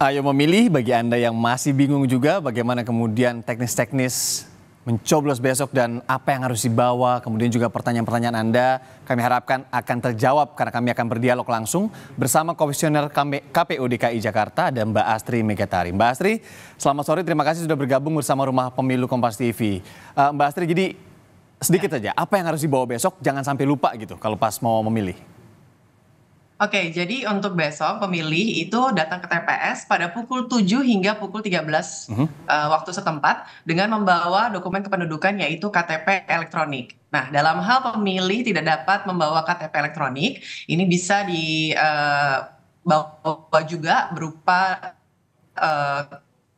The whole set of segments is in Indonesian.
Ayo memilih bagi Anda yang masih bingung juga bagaimana kemudian teknis-teknis mencoblos besok dan apa yang harus dibawa. Kemudian juga pertanyaan-pertanyaan Anda kami harapkan akan terjawab karena kami akan berdialog langsung bersama komisioner KPU DKI Jakarta dan Mbak Astri Megatari. Mbak Astri, selamat sore. Terima kasih sudah bergabung bersama Rumah Pemilu Kompas TV. Eh, Mbak Astri, jadi sedikit saja apa yang harus dibawa besok jangan sampai lupa gitu kalau pas mau memilih. Oke, jadi untuk besok pemilih itu datang ke TPS pada pukul 7 hingga pukul 13 uh-huh. uh, waktu setempat dengan membawa dokumen kependudukan yaitu KTP elektronik. Nah, dalam hal pemilih tidak dapat membawa KTP elektronik, ini bisa dibawa eh, juga berupa uh, eh,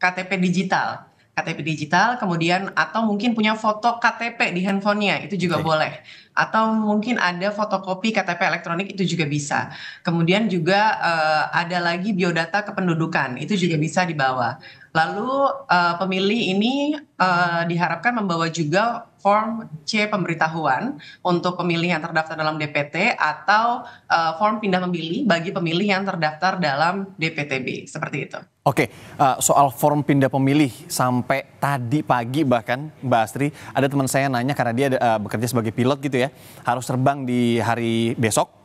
KTP digital. KTP digital, kemudian atau mungkin punya foto KTP di handphonenya itu juga okay. boleh, atau mungkin ada fotokopi KTP elektronik itu juga bisa. Kemudian juga uh, ada lagi biodata kependudukan itu juga iya. bisa dibawa. Lalu uh, pemilih ini uh, diharapkan membawa juga form C pemberitahuan untuk pemilih yang terdaftar dalam DPT atau uh, form pindah memilih bagi pemilih yang terdaftar dalam DPTB seperti itu. Oke, uh, soal form pindah pemilih sampai tadi pagi bahkan Mbak Astri ada teman saya nanya karena dia uh, bekerja sebagai pilot gitu ya, harus terbang di hari besok.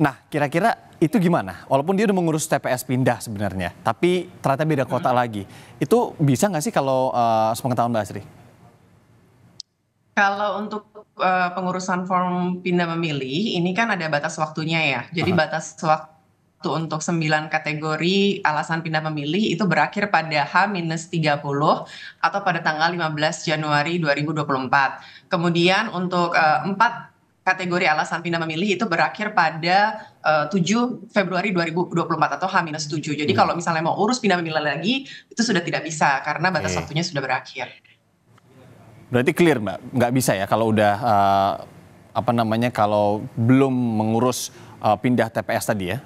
Nah, kira-kira itu gimana? Walaupun dia udah mengurus TPS pindah sebenarnya, tapi ternyata beda kota hmm. lagi. Itu bisa nggak sih kalau uh, sepengetahuan Mbak Asri? Kalau untuk uh, pengurusan form pindah memilih, ini kan ada batas waktunya ya. Jadi uh -huh. batas waktu untuk sembilan kategori alasan pindah memilih itu berakhir pada H-30 atau pada tanggal 15 Januari 2024. Kemudian untuk uh, eh, 4 kategori alasan pindah memilih itu berakhir pada eh, uh, 7 Februari 2024 atau H-7. Jadi hmm. kalau misalnya mau urus pindah memilih lagi itu sudah tidak bisa karena batas okay. waktunya sudah berakhir. Berarti clear Mbak, nggak bisa ya kalau udah uh, apa namanya kalau belum mengurus uh, pindah TPS tadi ya?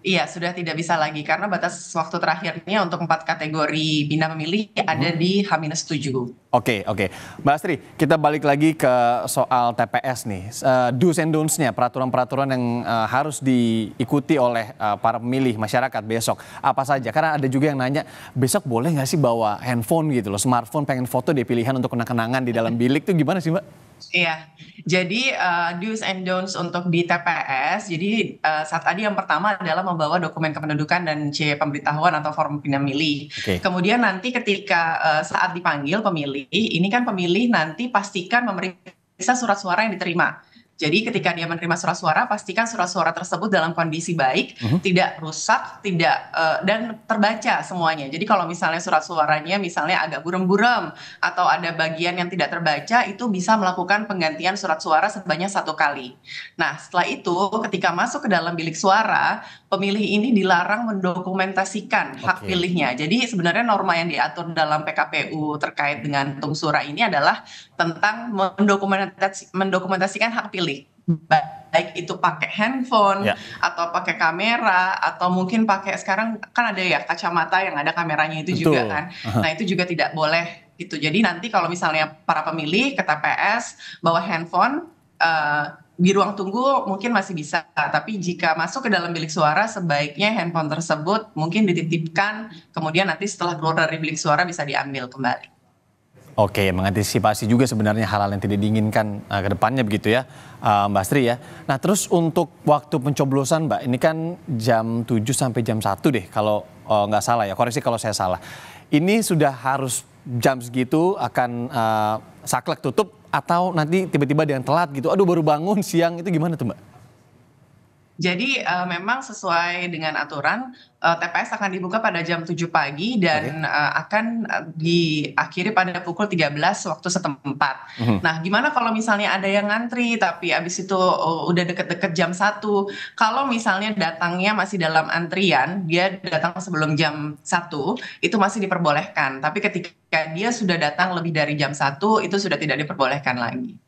Iya, sudah tidak bisa lagi karena batas waktu terakhirnya untuk empat kategori pindah memilih hmm. ada di H-7. Oke, okay, oke. Okay. Mbak Astri, kita balik lagi ke soal TPS nih. Uh, do's and don'ts-nya, peraturan-peraturan yang uh, harus diikuti oleh uh, para pemilih, masyarakat besok. Apa saja? Karena ada juga yang nanya, besok boleh nggak sih bawa handphone gitu loh, smartphone pengen foto di pilihan untuk kenang-kenangan di dalam bilik tuh gimana sih Mbak? Iya, jadi uh, do's and don'ts untuk di TPS. Jadi uh, saat tadi yang pertama adalah membawa dokumen kependudukan dan C pemberitahuan atau form pindah milih. Okay. Kemudian nanti ketika uh, saat dipanggil pemilih ini kan pemilih nanti pastikan memeriksa surat suara yang diterima jadi ketika dia menerima surat suara, pastikan surat suara tersebut dalam kondisi baik, uh-huh. tidak rusak, tidak uh, dan terbaca semuanya. Jadi kalau misalnya surat suaranya misalnya agak buram-buram atau ada bagian yang tidak terbaca, itu bisa melakukan penggantian surat suara sebanyak satu kali. Nah setelah itu ketika masuk ke dalam bilik suara, pemilih ini dilarang mendokumentasikan okay. hak pilihnya. Jadi sebenarnya norma yang diatur dalam PKPU terkait dengan tung surat ini adalah tentang mendokumentasikan hak pilih baik itu pakai handphone yeah. atau pakai kamera atau mungkin pakai sekarang kan ada ya kacamata yang ada kameranya itu Betul. juga kan. Nah, itu juga tidak boleh itu. Jadi nanti kalau misalnya para pemilih ke TPS bawa handphone uh, di ruang tunggu mungkin masih bisa, tapi jika masuk ke dalam bilik suara sebaiknya handphone tersebut mungkin dititipkan kemudian nanti setelah keluar dari bilik suara bisa diambil kembali. Oke, mengantisipasi juga sebenarnya hal-hal yang tidak diinginkan uh, ke depannya begitu ya, uh, Mbak Sri ya. Nah, terus untuk waktu pencoblosan, Mbak, ini kan jam 7 sampai jam 1 deh kalau uh, nggak salah ya. Koreksi kalau saya salah. Ini sudah harus jam segitu akan uh, saklek tutup atau nanti tiba-tiba ada yang telat gitu. Aduh, baru bangun siang itu gimana tuh, Mbak? Jadi uh, memang sesuai dengan aturan uh, eh, TPS akan dibuka pada jam 7 pagi dan okay. uh, eh, akan diakhiri pada pukul 13 waktu setempat. Mm -hmm. Nah, gimana kalau misalnya ada yang ngantri tapi habis itu uh, udah deket-deket jam 1. Kalau misalnya datangnya masih dalam antrian, dia datang sebelum jam 1, itu masih diperbolehkan. Tapi ketika dia sudah datang lebih dari jam 1, itu sudah tidak diperbolehkan lagi.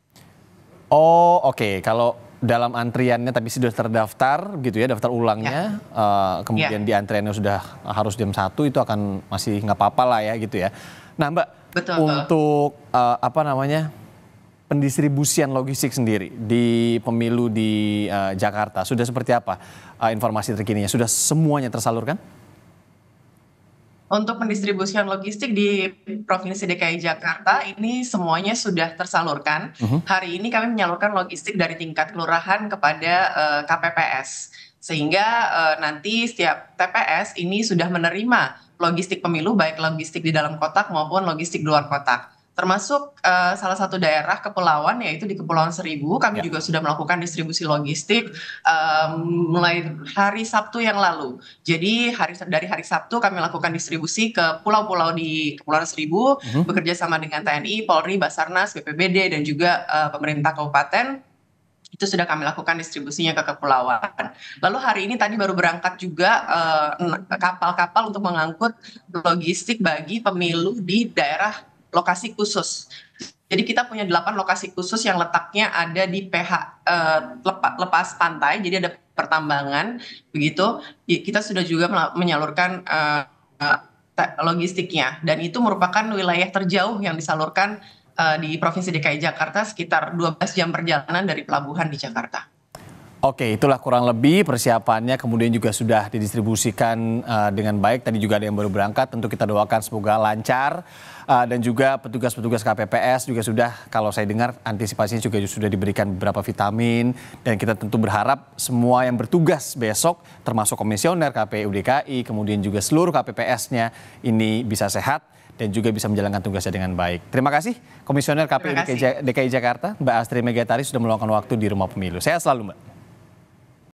Oh, oke. Okay. Kalau dalam antriannya tapi sudah terdaftar gitu ya daftar ulangnya ya. Uh, kemudian ya. di antriannya sudah harus jam satu itu akan masih nggak apa-apa lah ya gitu ya. Nah Mbak Betul, untuk uh, apa namanya pendistribusian logistik sendiri di pemilu di uh, Jakarta sudah seperti apa uh, informasi terkininya sudah semuanya tersalurkan? Untuk pendistribusian logistik di Provinsi DKI Jakarta ini semuanya sudah tersalurkan. Uh-huh. Hari ini kami menyalurkan logistik dari tingkat kelurahan kepada uh, eh, KPPS. Sehingga uh, nanti setiap TPS ini sudah menerima logistik pemilu baik logistik di dalam kotak maupun logistik di luar kotak termasuk uh, salah satu daerah kepulauan yaitu di Kepulauan Seribu kami ya. juga sudah melakukan distribusi logistik um, mulai hari Sabtu yang lalu jadi hari dari hari Sabtu kami lakukan distribusi ke pulau-pulau di Kepulauan Seribu uh mhm. -huh. bekerja sama dengan TNI Polri Basarnas BPBD dan juga uh, pemerintah kabupaten itu sudah kami lakukan distribusinya ke kepulauan. Lalu hari ini tadi baru berangkat juga eh, kapal-kapal uh, kapal -kapal untuk mengangkut logistik bagi pemilu di daerah lokasi khusus. Jadi kita punya delapan lokasi khusus yang letaknya ada di PH uh, eh, lepas, lepas pantai. Jadi ada pertambangan begitu. Kita sudah juga menyalurkan uh, logistiknya dan itu merupakan wilayah terjauh yang disalurkan uh, di Provinsi DKI Jakarta sekitar 12 jam perjalanan dari pelabuhan di Jakarta. Oke, itulah kurang lebih persiapannya. Kemudian juga sudah didistribusikan uh, dengan baik. Tadi juga ada yang baru berangkat. Tentu kita doakan semoga lancar. Uh, dan juga petugas-petugas KPPS juga sudah, kalau saya dengar, antisipasinya juga sudah diberikan beberapa vitamin. Dan kita tentu berharap semua yang bertugas besok, termasuk komisioner KPU DKI, kemudian juga seluruh KPPS-nya ini bisa sehat dan juga bisa menjalankan tugasnya dengan baik. Terima kasih Komisioner KPU DKI, DKI Jakarta, Mbak Astri Megatari sudah meluangkan waktu di Rumah Pemilu. Saya selalu Mbak.